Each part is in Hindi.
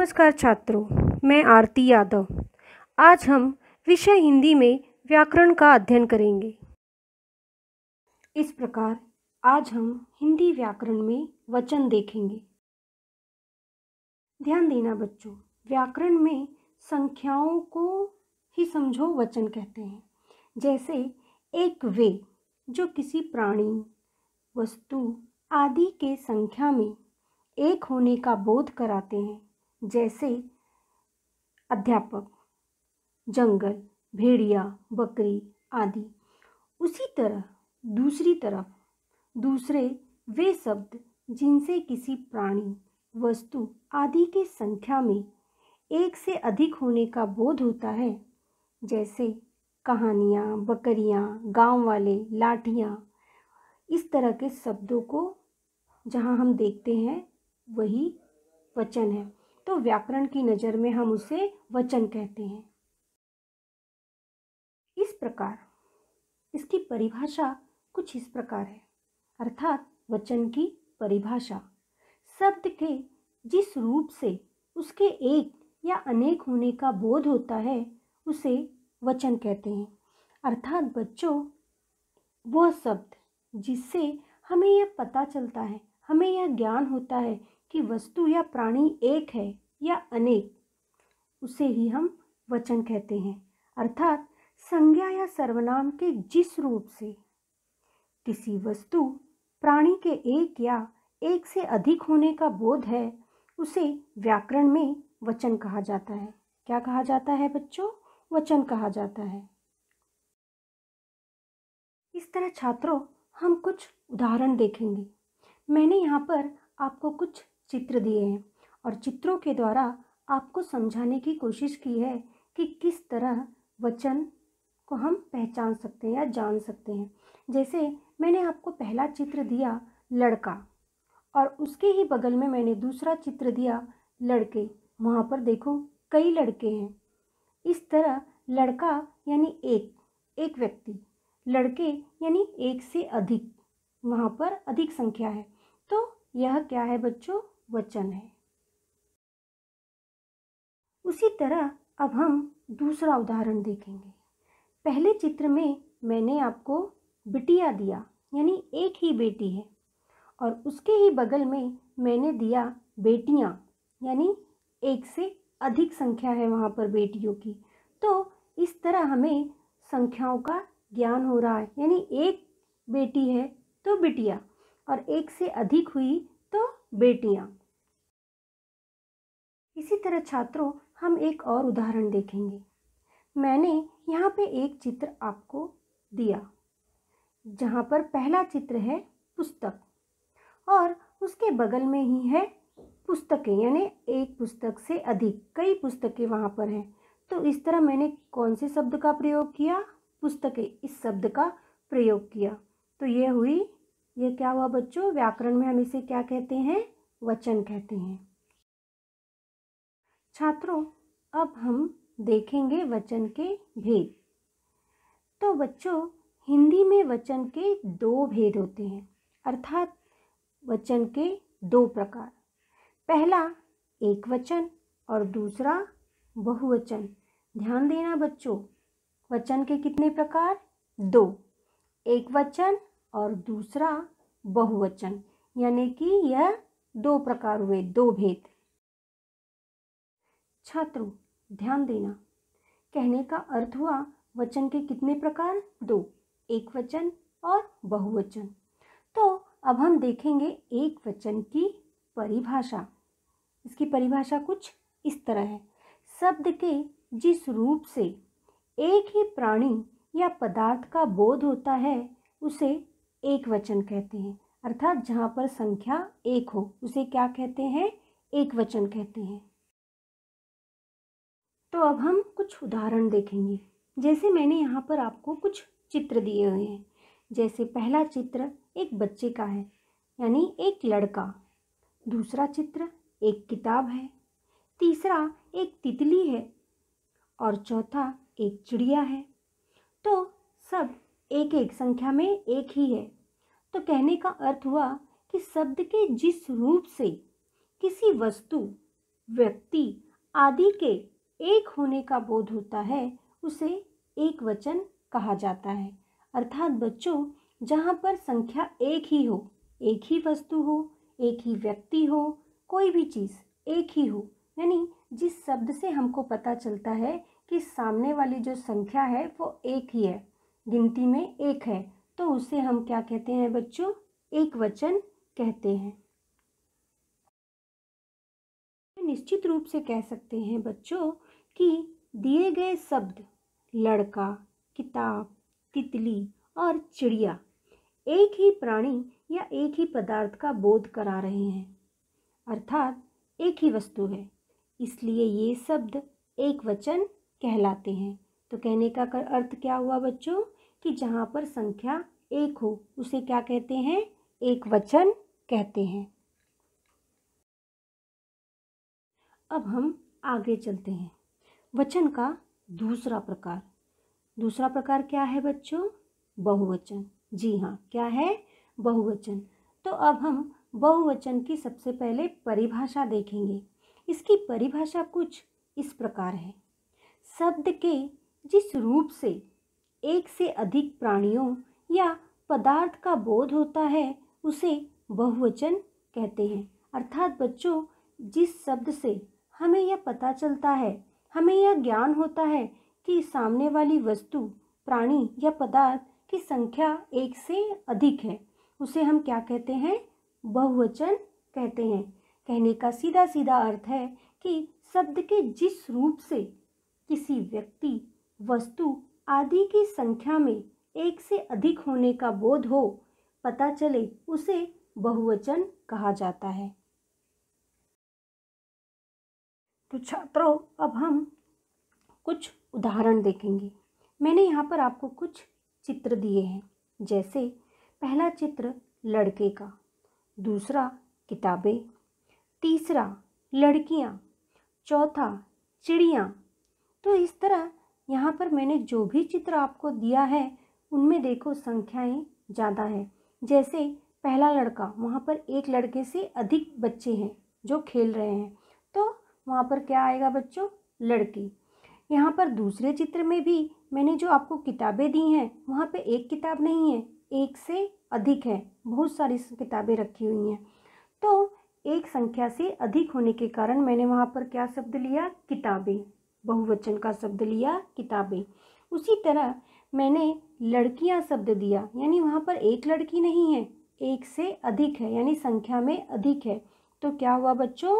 नमस्कार छात्रों मैं आरती यादव आज हम विषय हिंदी में व्याकरण का अध्ययन करेंगे इस प्रकार आज हम हिंदी व्याकरण में वचन देखेंगे ध्यान देना बच्चों व्याकरण में संख्याओं को ही समझो वचन कहते हैं जैसे एक वे जो किसी प्राणी वस्तु आदि के संख्या में एक होने का बोध कराते हैं जैसे अध्यापक जंगल भेड़िया बकरी आदि उसी तरह दूसरी तरफ दूसरे वे शब्द जिनसे किसी प्राणी वस्तु आदि के संख्या में एक से अधिक होने का बोध होता है जैसे कहानियाँ बकरियाँ गांव वाले लाठियाँ इस तरह के शब्दों को जहाँ हम देखते हैं वही वचन है तो व्याकरण की नज़र में हम उसे वचन कहते हैं इस प्रकार इसकी परिभाषा कुछ इस प्रकार है अर्थात वचन की परिभाषा शब्द के जिस रूप से उसके एक या अनेक होने का बोध होता है उसे वचन कहते हैं अर्थात बच्चों वह शब्द जिससे हमें यह पता चलता है हमें यह ज्ञान होता है कि वस्तु या प्राणी एक है या अनेक उसे ही हम वचन कहते हैं अर्थात संज्ञा या सर्वनाम के जिस रूप से किसी वस्तु प्राणी के एक या एक से अधिक होने का बोध है उसे व्याकरण में वचन कहा जाता है क्या कहा जाता है बच्चों वचन कहा जाता है इस तरह छात्रों हम कुछ उदाहरण देखेंगे मैंने यहाँ पर आपको कुछ चित्र दिए हैं और चित्रों के द्वारा आपको समझाने की कोशिश की है कि किस तरह वचन को हम पहचान सकते हैं या जान सकते हैं जैसे मैंने आपको पहला चित्र दिया लड़का और उसके ही बगल में मैंने दूसरा चित्र दिया लड़के वहाँ पर देखो कई लड़के हैं इस तरह लड़का यानी एक एक व्यक्ति लड़के यानी एक से अधिक वहाँ पर अधिक संख्या है तो यह क्या है बच्चों वचन है उसी तरह अब हम दूसरा उदाहरण देखेंगे पहले चित्र में मैंने आपको बिटिया दिया यानी एक ही बेटी है और उसके ही बगल में मैंने दिया बेटियाँ यानी एक से अधिक संख्या है वहाँ पर बेटियों की तो इस तरह हमें संख्याओं का ज्ञान हो रहा है यानी एक बेटी है तो बिटिया और एक से अधिक हुई तो बेटियाँ इसी तरह छात्रों हम एक और उदाहरण देखेंगे मैंने यहाँ पे एक चित्र आपको दिया जहाँ पर पहला चित्र है पुस्तक और उसके बगल में ही है पुस्तकें यानी एक पुस्तक से अधिक कई पुस्तकें वहाँ पर हैं तो इस तरह मैंने कौन से शब्द का प्रयोग किया पुस्तकें इस शब्द का प्रयोग किया तो ये हुई ये क्या हुआ बच्चों व्याकरण में हम इसे क्या कहते हैं वचन कहते हैं छात्रों अब हम देखेंगे वचन के भेद तो बच्चों हिंदी में वचन के दो भेद होते हैं अर्थात वचन के दो प्रकार पहला एक वचन और दूसरा बहुवचन ध्यान देना बच्चों वचन के कितने प्रकार दो एक वचन और दूसरा बहुवचन यानी कि यह दो प्रकार हुए दो भेद छात्रों ध्यान देना कहने का अर्थ हुआ वचन के कितने प्रकार दो एक वचन और बहुवचन तो अब हम देखेंगे एक वचन की परिभाषा इसकी परिभाषा कुछ इस तरह है शब्द के जिस रूप से एक ही प्राणी या पदार्थ का बोध होता है उसे एक वचन कहते हैं अर्थात जहाँ पर संख्या एक हो उसे क्या कहते हैं एक वचन कहते हैं तो अब हम कुछ उदाहरण देखेंगे जैसे मैंने यहाँ पर आपको कुछ चित्र दिए हुए हैं जैसे पहला चित्र एक बच्चे का है यानी एक लड़का दूसरा चित्र एक किताब है तीसरा एक तितली है और चौथा एक चिड़िया है तो सब एक एक संख्या में एक ही है तो कहने का अर्थ हुआ कि शब्द के जिस रूप से किसी वस्तु व्यक्ति आदि के एक होने का बोध होता है उसे एक वचन कहा जाता है अर्थात बच्चों जहाँ पर संख्या एक ही हो एक ही वस्तु हो एक ही व्यक्ति हो कोई भी चीज़ एक ही हो यानी जिस शब्द से हमको पता चलता है कि सामने वाली जो संख्या है वो एक ही है गिनती में एक है तो उसे हम क्या कहते हैं बच्चों एक वचन कहते हैं निश्चित रूप से कह सकते हैं बच्चों कि दिए गए शब्द लड़का किताब तितली और चिड़िया एक ही प्राणी या एक ही पदार्थ का बोध करा रहे हैं अर्थात एक ही वस्तु है इसलिए ये शब्द एक वचन कहलाते हैं तो कहने का अर्थ क्या हुआ बच्चों कि जहाँ पर संख्या एक हो उसे क्या कहते हैं एक वचन कहते हैं अब हम आगे चलते हैं वचन का दूसरा प्रकार दूसरा प्रकार क्या है बच्चों बहुवचन जी हाँ क्या है बहुवचन तो अब हम बहुवचन की सबसे पहले परिभाषा देखेंगे इसकी परिभाषा कुछ इस प्रकार है शब्द के जिस रूप से एक से अधिक प्राणियों या पदार्थ का बोध होता है उसे बहुवचन कहते हैं अर्थात बच्चों जिस शब्द से हमें यह पता चलता है हमें यह ज्ञान होता है कि सामने वाली वस्तु प्राणी या पदार्थ की संख्या एक से अधिक है उसे हम क्या कहते हैं बहुवचन कहते हैं कहने का सीधा सीधा अर्थ है कि शब्द के जिस रूप से किसी व्यक्ति वस्तु आदि की संख्या में एक से अधिक होने का बोध हो पता चले उसे बहुवचन कहा जाता है तो छात्रों अब हम कुछ उदाहरण देखेंगे मैंने यहाँ पर आपको कुछ चित्र दिए हैं जैसे पहला चित्र लड़के का दूसरा किताबें तीसरा लड़कियाँ चौथा चिड़िया तो इस तरह यहाँ पर मैंने जो भी चित्र आपको दिया है उनमें देखो संख्याएं ज़्यादा है जैसे पहला लड़का वहाँ पर एक लड़के से अधिक बच्चे हैं जो खेल रहे हैं तो वहाँ पर क्या आएगा बच्चों लड़की यहाँ पर दूसरे चित्र में भी मैंने जो आपको किताबें दी हैं वहाँ पे एक किताब नहीं है एक से अधिक है बहुत सारी किताबें रखी हुई हैं तो एक संख्या से अधिक होने के कारण मैंने वहाँ पर क्या शब्द लिया किताबें बहुवचन का शब्द लिया किताबें उसी तरह मैंने लड़कियाँ शब्द दिया यानी वहाँ पर एक लड़की नहीं है एक से अधिक है यानी संख्या में अधिक है तो क्या हुआ बच्चों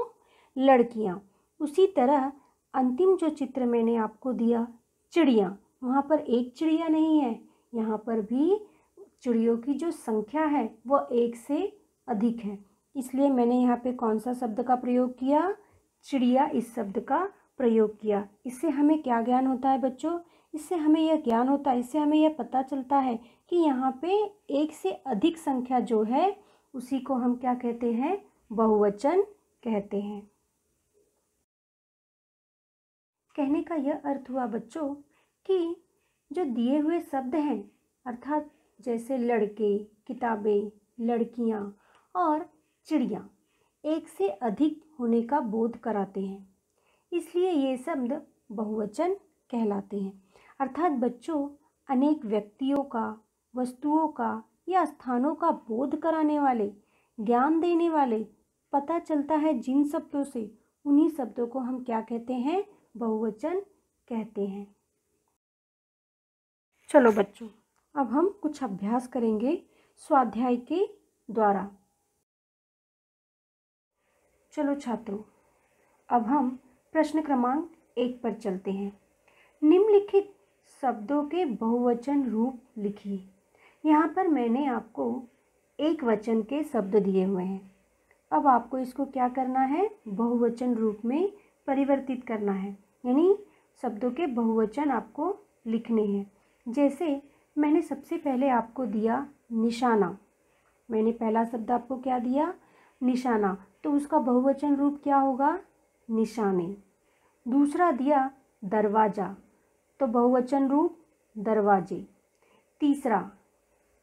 लड़कियाँ उसी तरह अंतिम जो चित्र मैंने आपको दिया चिड़िया वहाँ पर एक चिड़िया नहीं है यहाँ पर भी चिड़ियों की जो संख्या है वो एक से अधिक है इसलिए मैंने यहाँ पे कौन सा शब्द का प्रयोग किया चिड़िया इस शब्द का प्रयोग किया इससे हमें क्या ज्ञान होता है बच्चों इससे हमें यह ज्ञान होता है इससे हमें यह पता चलता है कि यहाँ पे एक से अधिक संख्या जो है उसी को हम क्या कहते हैं बहुवचन कहते हैं कहने का यह अर्थ हुआ बच्चों कि जो दिए हुए शब्द हैं अर्थात जैसे लड़के किताबें लड़कियां और चिड़िया एक से अधिक होने का बोध कराते हैं इसलिए ये शब्द बहुवचन कहलाते हैं अर्थात बच्चों अनेक व्यक्तियों का वस्तुओं का या स्थानों का बोध कराने वाले ज्ञान देने वाले पता चलता है जिन शब्दों से उन्हीं शब्दों को हम क्या कहते हैं बहुवचन कहते हैं चलो बच्चों अब हम कुछ अभ्यास करेंगे स्वाध्याय के द्वारा चलो छात्रों अब हम प्रश्न क्रमांक एक पर चलते हैं निम्नलिखित शब्दों के बहुवचन रूप लिखिए यहाँ पर मैंने आपको एक वचन के शब्द दिए हुए हैं अब आपको इसको क्या करना है बहुवचन रूप में परिवर्तित करना है यानी शब्दों के बहुवचन आपको लिखने हैं जैसे मैंने सबसे पहले आपको दिया निशाना मैंने पहला शब्द आपको क्या दिया निशाना तो उसका बहुवचन रूप क्या होगा निशाने दूसरा दिया दरवाज़ा तो बहुवचन रूप दरवाजे तीसरा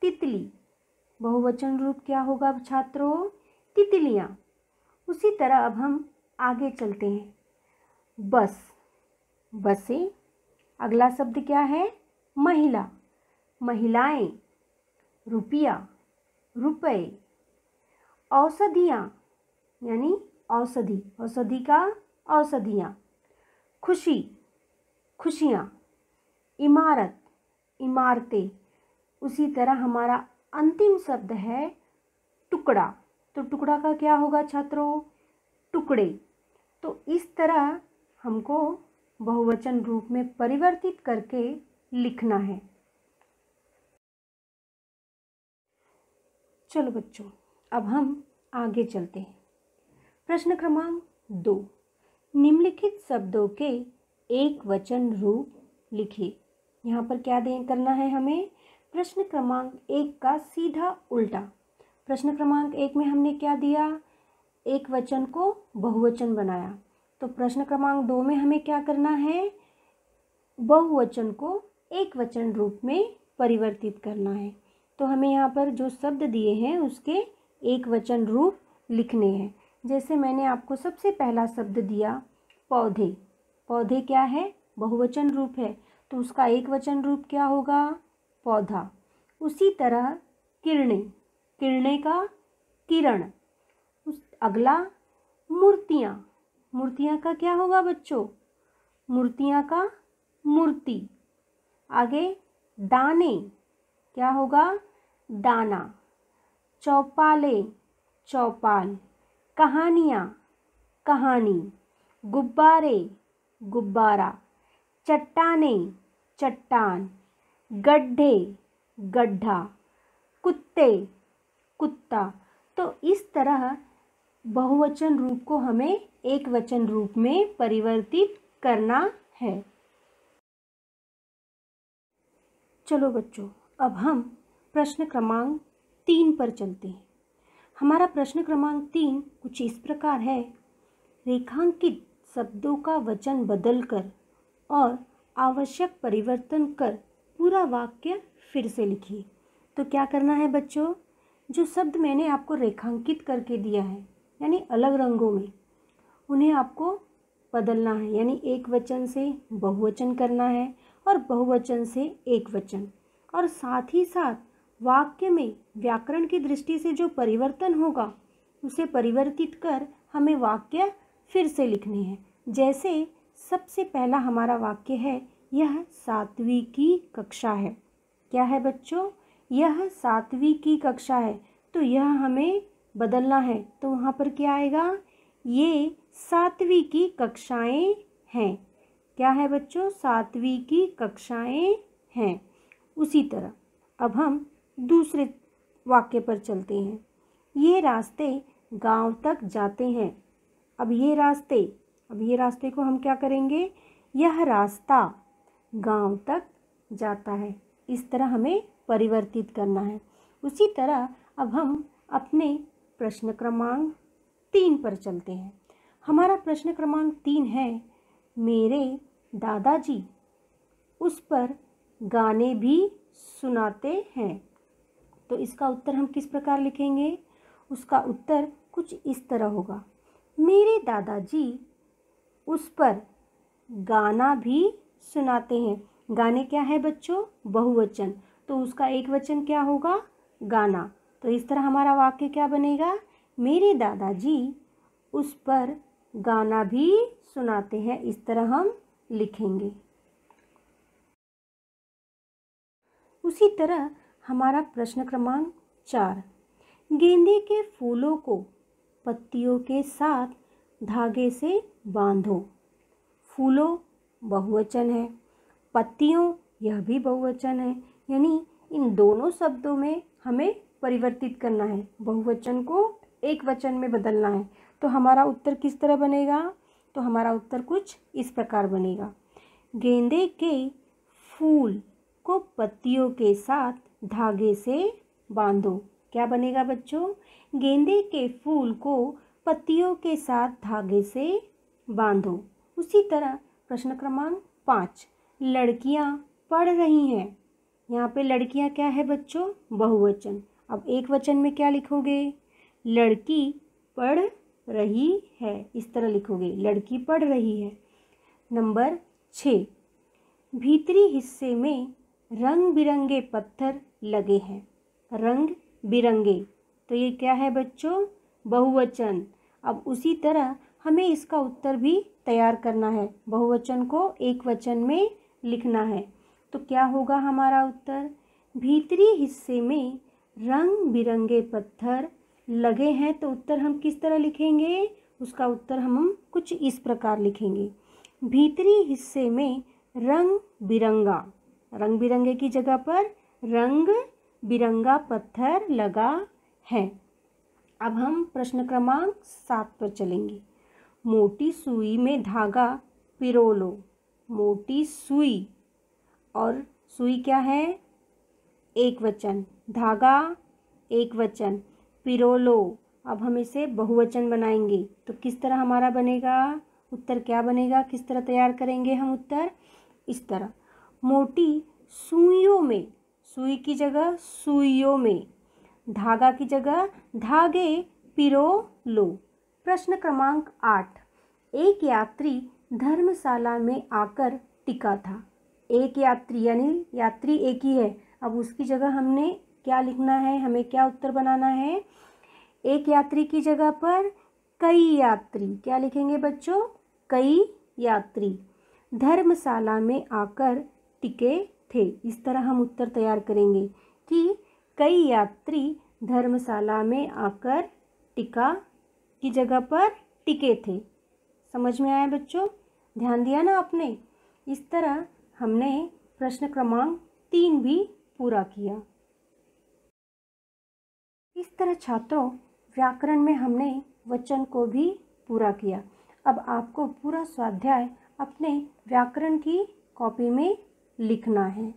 तितली बहुवचन रूप क्या होगा छात्रों तितलियाँ उसी तरह अब हम आगे चलते हैं बस बसें अगला शब्द क्या है महिला महिलाएं रुपया रुपए औषधियाँ यानी औषधि औषधि का औषधियाँ खुशी खुशियाँ इमारत इमारतें उसी तरह हमारा अंतिम शब्द है टुकड़ा तो टुकड़ा का क्या होगा छात्रों टुकड़े तो इस तरह हमको बहुवचन रूप में परिवर्तित करके लिखना है चलो बच्चों अब हम आगे चलते हैं प्रश्न क्रमांक दो निम्नलिखित शब्दों के एक वचन रूप लिखिए यहाँ पर क्या दें करना है हमें प्रश्न क्रमांक एक का सीधा उल्टा प्रश्न क्रमांक एक में हमने क्या दिया एक वचन को बहुवचन बनाया तो प्रश्न क्रमांक दो में हमें क्या करना है बहुवचन को एक वचन रूप में परिवर्तित करना है तो हमें यहाँ पर जो शब्द दिए हैं उसके एक वचन रूप लिखने हैं जैसे मैंने आपको सबसे पहला शब्द दिया पौधे पौधे क्या है बहुवचन रूप है तो उसका एक वचन रूप क्या होगा पौधा उसी तरह किरणें किरणें का किरण उस अगला मूर्तियाँ मूर्तियाँ का क्या होगा बच्चों मूर्तियाँ का मूर्ति आगे दाने क्या होगा दाना चौपाले चौपाल कहानियाँ कहानी गुब्बारे गुब्बारा चट्टाने चट्टान गड्ढे गड्ढा कुत्ते कुत्ता तो इस तरह बहुवचन रूप को हमें एक वचन रूप में परिवर्तित करना है चलो बच्चों अब हम प्रश्न क्रमांक तीन पर चलते हैं हमारा प्रश्न क्रमांक तीन कुछ इस प्रकार है रेखांकित शब्दों का वचन बदल कर और आवश्यक परिवर्तन कर पूरा वाक्य फिर से लिखिए तो क्या करना है बच्चों जो शब्द मैंने आपको रेखांकित करके दिया है यानी अलग रंगों में उन्हें आपको बदलना है यानी एक वचन से बहुवचन करना है और बहुवचन से एक वचन और साथ ही साथ वाक्य में व्याकरण की दृष्टि से जो परिवर्तन होगा उसे परिवर्तित कर हमें वाक्य फिर से लिखने हैं जैसे सबसे पहला हमारा वाक्य है यह सातवीं की कक्षा है क्या है बच्चों यह सातवीं की कक्षा है तो यह हमें बदलना है तो वहाँ पर क्या आएगा ये सातवीं की कक्षाएं हैं क्या है बच्चों सातवीं की कक्षाएं हैं उसी तरह अब हम दूसरे वाक्य पर चलते हैं ये रास्ते गांव तक जाते हैं अब ये रास्ते अब ये रास्ते को हम क्या करेंगे यह रास्ता गांव तक जाता है इस तरह हमें परिवर्तित करना है उसी तरह अब हम अपने प्रश्न क्रमांक तीन पर चलते हैं हमारा प्रश्न क्रमांक तीन है मेरे दादाजी उस पर गाने भी सुनाते हैं तो इसका उत्तर हम किस प्रकार लिखेंगे उसका उत्तर कुछ इस तरह होगा मेरे दादाजी उस पर गाना भी सुनाते हैं गाने क्या है बच्चों बहुवचन तो उसका एक वचन क्या होगा गाना तो इस तरह हमारा वाक्य क्या बनेगा मेरे दादाजी उस पर गाना भी सुनाते हैं इस तरह हम लिखेंगे उसी तरह हमारा प्रश्न क्रमांक चार गेंदे के फूलों को पत्तियों के साथ धागे से बांधो फूलों बहुवचन है पत्तियों यह भी बहुवचन है यानी इन दोनों शब्दों में हमें परिवर्तित करना है बहुवचन को एक वचन में बदलना है तो हमारा उत्तर किस तरह बनेगा तो हमारा उत्तर कुछ इस प्रकार बनेगा गेंदे के फूल को पत्तियों के साथ धागे से बांधो क्या बनेगा बच्चों गेंदे के फूल को पत्तियों के साथ धागे से बांधो उसी तरह प्रश्न क्रमांक पाँच लड़कियाँ पढ़ रही हैं यहाँ पे लड़कियाँ क्या है बच्चों बहुवचन अब एक वचन में क्या लिखोगे लड़की पढ़ रही है इस तरह लिखोगे लड़की पढ़ रही है नंबर छः भीतरी हिस्से में रंग बिरंगे पत्थर लगे हैं रंग बिरंगे तो ये क्या है बच्चों बहुवचन अब उसी तरह हमें इसका उत्तर भी तैयार करना है बहुवचन को एक वचन में लिखना है तो क्या होगा हमारा उत्तर भीतरी हिस्से में रंग बिरंगे पत्थर लगे हैं तो उत्तर हम किस तरह लिखेंगे उसका उत्तर हम कुछ इस प्रकार लिखेंगे भीतरी हिस्से में रंग बिरंगा रंग बिरंगे की जगह पर रंग बिरंगा पत्थर लगा है अब हम प्रश्न क्रमांक सात पर चलेंगे मोटी सुई में धागा पिरो लो मोटी सुई और सुई क्या है एक वचन धागा एक वचन पिरोलो अब हम इसे बहुवचन बनाएंगे तो किस तरह हमारा बनेगा उत्तर क्या बनेगा किस तरह तैयार करेंगे हम उत्तर इस तरह मोटी सुइयों में सुई की जगह सुइयों में धागा की जगह धागे पिरो लो प्रश्न क्रमांक आठ एक यात्री धर्मशाला में आकर टिका था एक यात्री यानी यात्री एक ही है अब उसकी जगह हमने क्या लिखना है हमें क्या उत्तर बनाना है एक यात्री की जगह पर कई यात्री क्या लिखेंगे बच्चों कई यात्री धर्मशाला में आकर टिके थे इस तरह हम उत्तर तैयार करेंगे कि कई यात्री धर्मशाला में आकर टिका की जगह पर टिके थे समझ में आया बच्चों ध्यान दिया ना आपने इस तरह हमने प्रश्न क्रमांक तीन भी पूरा किया इस तरह छात्रों व्याकरण में हमने वचन को भी पूरा किया अब आपको पूरा स्वाध्याय अपने व्याकरण की कॉपी में लिखना है